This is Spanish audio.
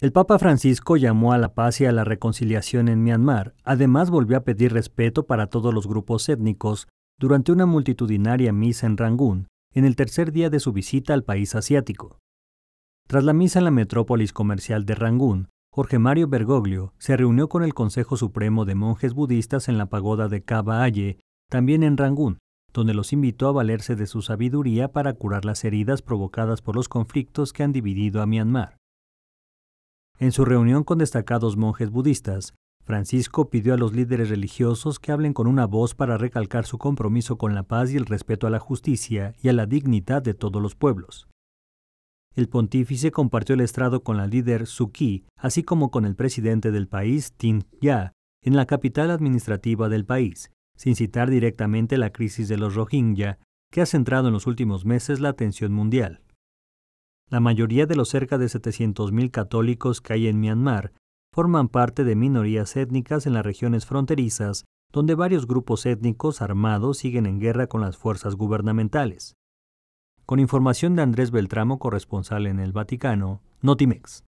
El Papa Francisco llamó a la paz y a la reconciliación en Myanmar. Además, volvió a pedir respeto para todos los grupos étnicos durante una multitudinaria misa en Rangún, en el tercer día de su visita al país asiático. Tras la misa en la metrópolis comercial de Rangún, Jorge Mario Bergoglio se reunió con el Consejo Supremo de Monjes Budistas en la pagoda de Kaba Aye, también en Rangún, donde los invitó a valerse de su sabiduría para curar las heridas provocadas por los conflictos que han dividido a Myanmar. En su reunión con destacados monjes budistas, Francisco pidió a los líderes religiosos que hablen con una voz para recalcar su compromiso con la paz y el respeto a la justicia y a la dignidad de todos los pueblos. El pontífice compartió el estrado con la líder Suki, así como con el presidente del país, Tin Ya, en la capital administrativa del país, sin citar directamente la crisis de los Rohingya, que ha centrado en los últimos meses la atención mundial. La mayoría de los cerca de 700.000 católicos que hay en Myanmar forman parte de minorías étnicas en las regiones fronterizas, donde varios grupos étnicos armados siguen en guerra con las fuerzas gubernamentales. Con información de Andrés Beltramo, corresponsal en el Vaticano, Notimex.